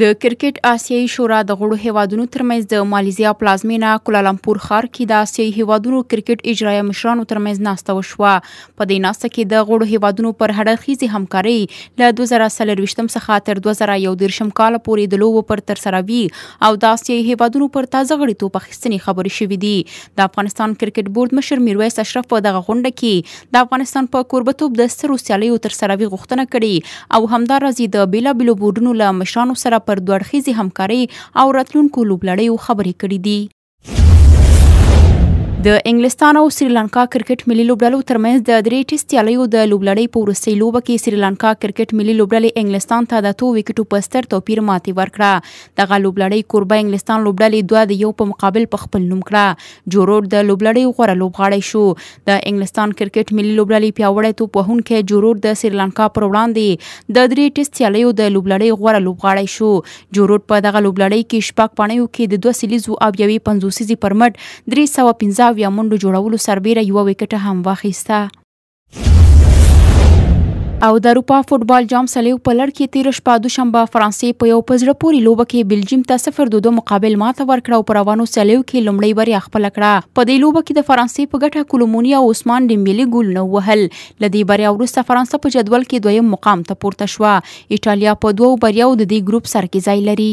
د کرکټ آسیایي شورا د غړو هیوادونو ترمنځ د ماليزیا پلازمینا کولالمپور ښار کې د آسیایي هیوادونو کرکټ اجرایه مشرانو ترمنځ ناسته وشوه په دې ناسته کې د غړو هیوادونو پر هډرخیزي همکاري له 2023م څخه تر 2021م کال پورې د لوبو پر ترسروي او د آسیایي هیوادونو پر تازه غړیتوب اخیستنې خبرې شوې دي د افغانستان کرکټ بورډ مشر میرویس اشرف په دغه غونډه کې د افغانستان په کوربتوب د سترو سیالیو ترسروي غوښتنه کړې او همدارزي د بیلابلو بورډونو له مشرانو سره پر دوه اړخیزې همکارۍ او راتلونکو لوبلړیو خبرې کړې دي د انګلستان او سریلانکا کرکټ ملي لوبډلو ترمنځ د درې ټیسټ یالیو د لوبلړۍ په وروستۍ لوبه کې سریلانکا کرکټ ملي لوبډلې انګلستان ته د تو وکټو په ستر توپیر ماتې ورکړه دغه لوبلړۍ کوربه انګلستان لوبډلې دوه د یو په مقابل په خپل نوم کړه جوروډ د لوبلړۍ غوره لوبغاړی شو د انګلستان کرکټ ملي لوبډلې پیاوړی توپ وهونکی جوروډ د سریلانکا پر وړاندې د درې ټیسټ یالیو د لوبلړۍ غوره لوبغاړی شو جوروډ په دغه لوبلړۍ کې شپږ پانیو کې د دوه سلیزو او یوې پنځوسیزي پرمټ 315 پړاو یا منډو جوړولو سربیره یو وکټه هم واخیسته او د اروپا فوتبال جام سلیو په لړ کې تیر شپه د شنبه فرانسې په یو پزړه پوري لوبه کې بلجیم ته 0 دوه مقابل ماته ورکړه او پر روانو سلیو کې لومړی بریا خپل کړه په دې لوبه کې د فرانسې په ګټه کولومونیا او عثمان دیمبلي ګول نه وهل لدی بریا وروسته فرانسې په جدول کې دویم مقام ته پورته شوه ایتالیا په دوو بریاو د دې ګروپ سرکې ځای لري